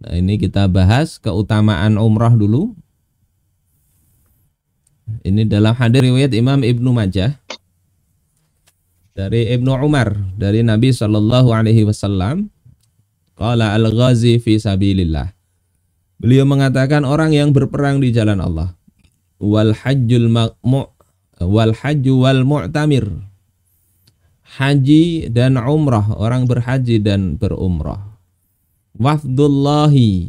Nah, ini kita bahas keutamaan umrah dulu. Ini dalam hadir riwayat Imam Ibnu Majah dari Ibnu Umar dari Nabi Shallallahu Alaihi Wasallam. Qala al-ghazi fi sabilillah. Beliau mengatakan orang yang berperang di jalan Allah. Wal hajjul mu' wal hajju wal mu'tamir. Haji dan umrah, orang berhaji dan berumrah wafdullahi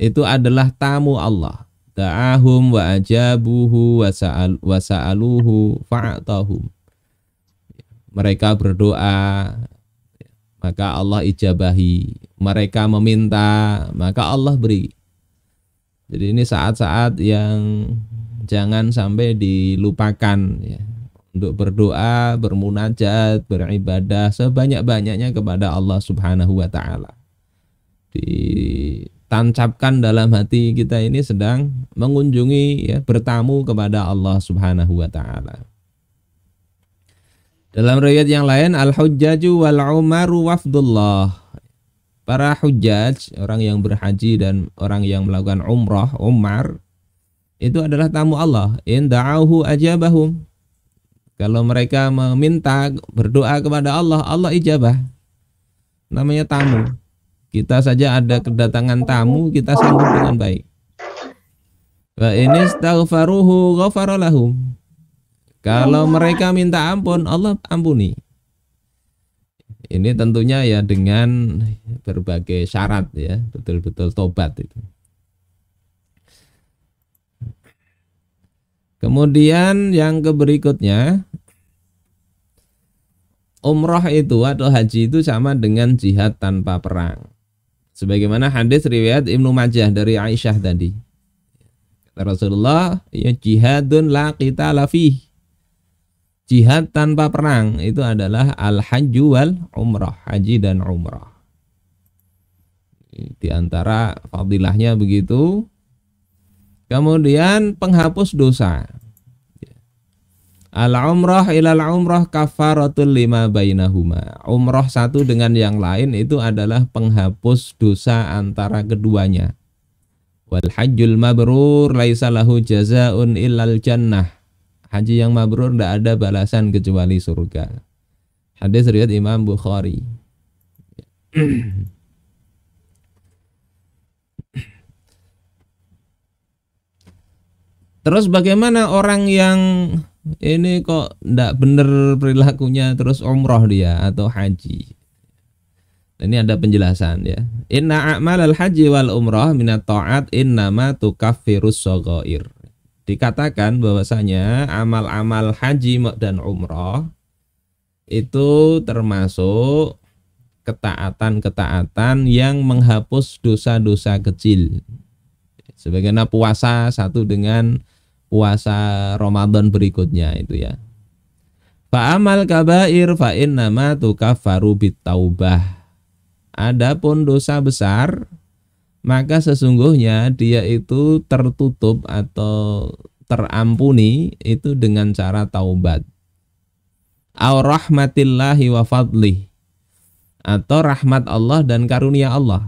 itu adalah tamu Allah da'ahum wa ajabuhu wa, sa'aluhu fa'atahum mereka berdoa maka Allah ijabahi mereka meminta maka Allah beri jadi ini saat-saat yang jangan sampai dilupakan ya untuk berdoa, bermunajat, beribadah sebanyak-banyaknya kepada Allah Subhanahu wa taala ditancapkan dalam hati kita ini sedang mengunjungi ya bertamu kepada Allah Subhanahu wa taala. Dalam riwayat yang lain al-hujjaju wal umaru wafdullah. Para hujjaj, orang yang berhaji dan orang yang melakukan umrah, umar itu adalah tamu Allah. In da'ahu ajabahum. Kalau mereka meminta berdoa kepada Allah, Allah ijabah. Namanya tamu. Kita saja ada kedatangan tamu, kita sambut dengan baik. Wa inistaghfaruhu ghafara Kalau mereka minta ampun, Allah ampuni. Ini tentunya ya dengan berbagai syarat ya, betul-betul tobat itu. Kemudian yang keberikutnya Umroh itu atau haji itu sama dengan jihad tanpa perang sebagaimana hadis riwayat Ibnu Majah dari Aisyah tadi. Rasulullah, ya jihadun la kita lafi. Jihad tanpa perang itu adalah al-hajju wal umrah, haji dan umrah. Di antara fadilahnya begitu. Kemudian penghapus dosa. Al umrah ilal umrah kafaratul lima bainahuma. Umrah satu dengan yang lain itu adalah penghapus dosa antara keduanya. Wal hajjul mabrur laisa lahu jazaun illal jannah. Haji yang mabrur tidak ada balasan kecuali surga. Hadis riwayat Imam Bukhari. Terus bagaimana orang yang ini kok ndak bener perilakunya terus umroh dia atau haji ini ada penjelasan ya inna a'malal haji wal umroh minat ta'at innama virus sogoir dikatakan bahwasanya amal-amal haji dan umroh itu termasuk ketaatan-ketaatan yang menghapus dosa-dosa kecil sebagaimana puasa satu dengan puasa Ramadan berikutnya itu ya. amal kabair fa'in nama tukaffaru taubah. Adapun dosa besar, maka sesungguhnya dia itu tertutup atau terampuni itu dengan cara taubat. Au rahmatillahi wa fadli. atau rahmat Allah dan karunia Allah.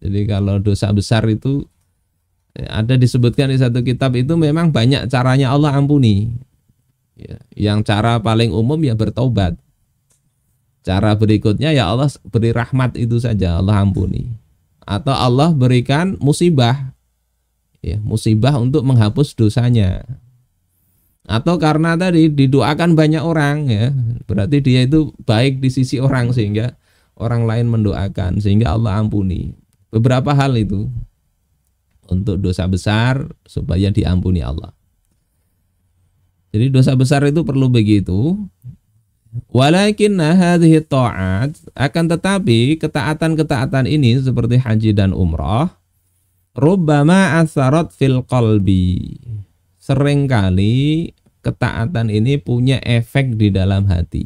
Jadi kalau dosa besar itu ada disebutkan di satu kitab itu memang banyak caranya Allah ampuni. Ya, yang cara paling umum ya bertobat. Cara berikutnya ya Allah beri rahmat itu saja Allah ampuni. Atau Allah berikan musibah. Ya, musibah untuk menghapus dosanya. Atau karena tadi didoakan banyak orang ya, berarti dia itu baik di sisi orang sehingga orang lain mendoakan sehingga Allah ampuni. Beberapa hal itu untuk dosa besar supaya diampuni Allah. Jadi dosa besar itu perlu begitu. Walakin hadhihi ta'at akan tetapi ketaatan-ketaatan ini seperti haji dan umrah rubbama asarat fil qalbi. Seringkali ketaatan ini punya efek di dalam hati.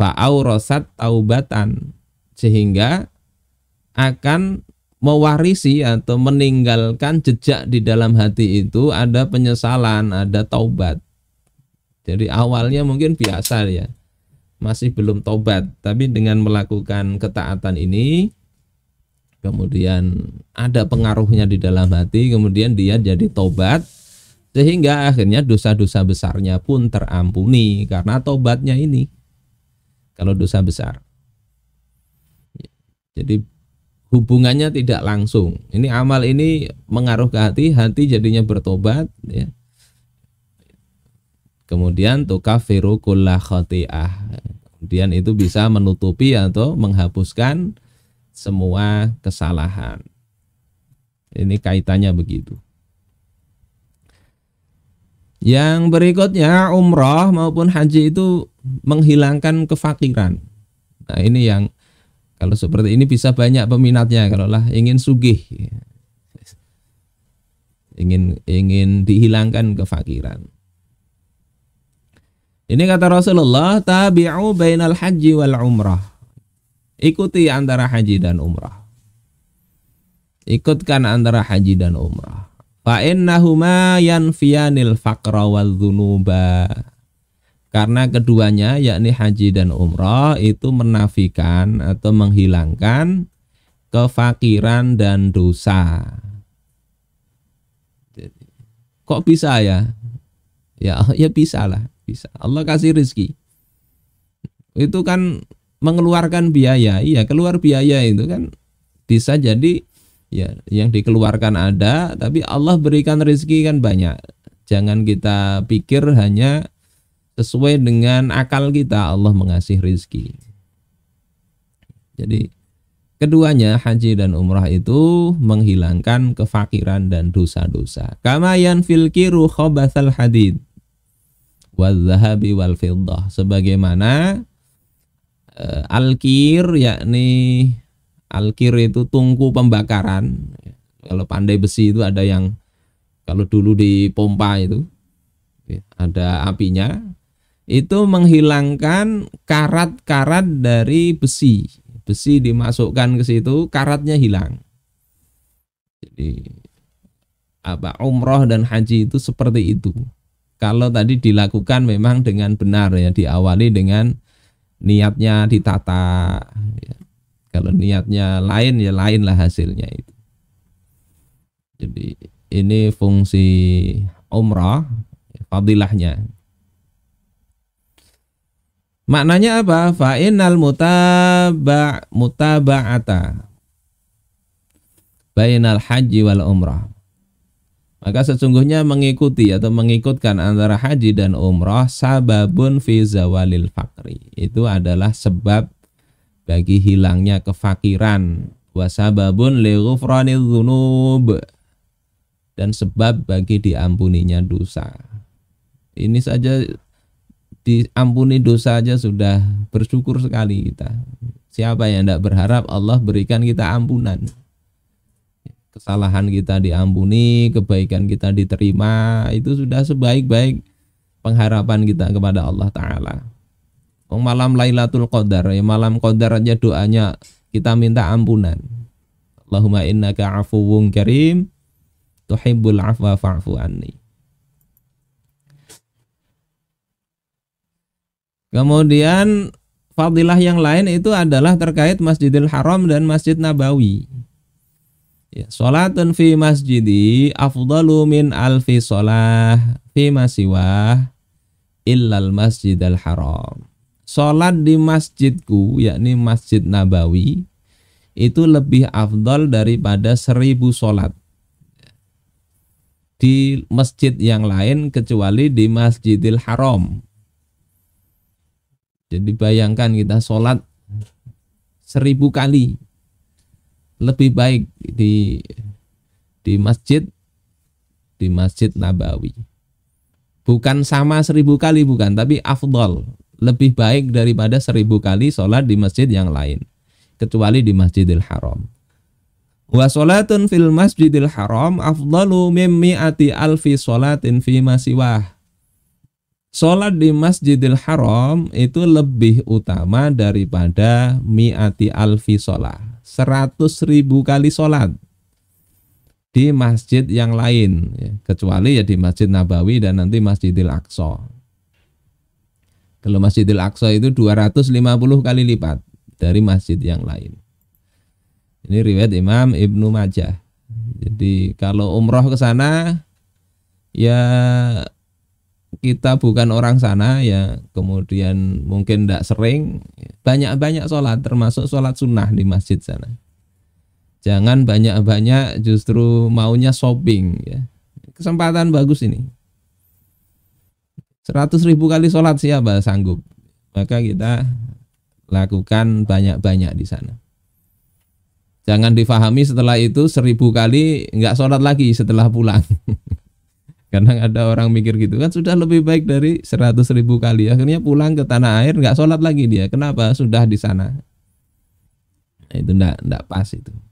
Fa'aurasat taubatan sehingga akan mewarisi atau meninggalkan jejak di dalam hati itu ada penyesalan, ada taubat. Jadi awalnya mungkin biasa ya, masih belum taubat, tapi dengan melakukan ketaatan ini kemudian ada pengaruhnya di dalam hati, kemudian dia jadi taubat sehingga akhirnya dosa-dosa besarnya pun terampuni karena taubatnya ini. Kalau dosa besar. Ya. Jadi hubungannya tidak langsung. Ini amal ini mengaruh ke hati, hati jadinya bertobat ya. Kemudian tukafiru kulla khati'ah. Kemudian itu bisa menutupi atau menghapuskan semua kesalahan. Ini kaitannya begitu. Yang berikutnya umroh maupun haji itu menghilangkan kefakiran. Nah ini yang kalau seperti ini bisa banyak peminatnya kalau lah ingin sugih. Ingin ingin dihilangkan kefakiran. Ini kata Rasulullah, tabi'u bainal haji wal umrah. Ikuti antara haji dan umrah. Ikutkan antara haji dan umrah. Fa innahuma yanfiyanil faqra wal dhunuba karena keduanya yakni haji dan umroh itu menafikan atau menghilangkan kefakiran dan dosa. Jadi, kok bisa ya? Ya, ya bisa lah, bisa. Allah kasih rezeki. Itu kan mengeluarkan biaya. Iya, keluar biaya itu kan bisa jadi ya yang dikeluarkan ada, tapi Allah berikan rezeki kan banyak. Jangan kita pikir hanya sesuai dengan akal kita Allah mengasih rizki. Jadi keduanya haji dan umrah itu menghilangkan kefakiran dan dosa-dosa. Kama yanfil kiru khabathal hadid wazhabi wal fiddah. Sebagaimana uh, alkir yakni alkir itu tungku pembakaran. Kalau pandai besi itu ada yang kalau dulu di pompa itu ya, ada apinya itu menghilangkan karat-karat dari besi. Besi dimasukkan ke situ, karatnya hilang. Jadi apa umroh dan haji itu seperti itu. Kalau tadi dilakukan memang dengan benar ya diawali dengan niatnya ditata. Ya. Kalau niatnya lain ya lainlah hasilnya itu. Jadi ini fungsi umroh, fadilahnya Maknanya apa? Fa'inal mutaba' mutaba'ata bainal haji wal umrah. Maka sesungguhnya mengikuti atau mengikutkan antara haji dan umrah sababun fi zawalil fakri. Itu adalah sebab bagi hilangnya kefakiran. Wasababun li ghufranil dhunub. Dan sebab bagi diampuninya dosa. Ini saja diampuni dosa aja sudah bersyukur sekali kita. Siapa yang tidak berharap Allah berikan kita ampunan. Kesalahan kita diampuni, kebaikan kita diterima, itu sudah sebaik-baik pengharapan kita kepada Allah Ta'ala. malam Lailatul Qadar, ya malam Qadar aja doanya kita minta ampunan. Allahumma innaka afuwung karim tuhibbul afwa fa'fu anni. Kemudian fadilah yang lain itu adalah terkait Masjidil Haram dan Masjid Nabawi. Ya, salatun fi masjidi afdalu min alfi salah fi masiwah illal masjidil haram. Salat di masjidku yakni Masjid Nabawi itu lebih afdal daripada seribu salat di masjid yang lain kecuali di Masjidil Haram jadi bayangkan kita sholat seribu kali lebih baik di di masjid di masjid Nabawi. Bukan sama seribu kali bukan, tapi afdol lebih baik daripada seribu kali sholat di masjid yang lain, kecuali di Masjidil Haram. Wa fil masjidil haram afdalu mimmi ati alfi sholatin fi masiwah Sholat di Masjidil Haram itu lebih utama daripada mi'ati alfi sholat. Seratus ribu kali sholat di masjid yang lain. Ya. Kecuali ya di Masjid Nabawi dan nanti Masjidil Aqsa. Kalau Masjidil Aqsa itu 250 kali lipat dari masjid yang lain. Ini riwayat Imam Ibnu Majah. Jadi kalau umroh ke sana ya kita bukan orang sana ya kemudian mungkin tidak sering banyak-banyak sholat termasuk sholat sunnah di masjid sana jangan banyak-banyak justru maunya shopping ya kesempatan bagus ini seratus ribu kali sholat siapa sanggup maka kita lakukan banyak-banyak di sana jangan difahami setelah itu seribu kali nggak sholat lagi setelah pulang kadang ada orang mikir gitu kan sudah lebih baik dari seratus ribu kali akhirnya pulang ke tanah air nggak sholat lagi dia kenapa sudah di sana nah, itu ndak ndak pas itu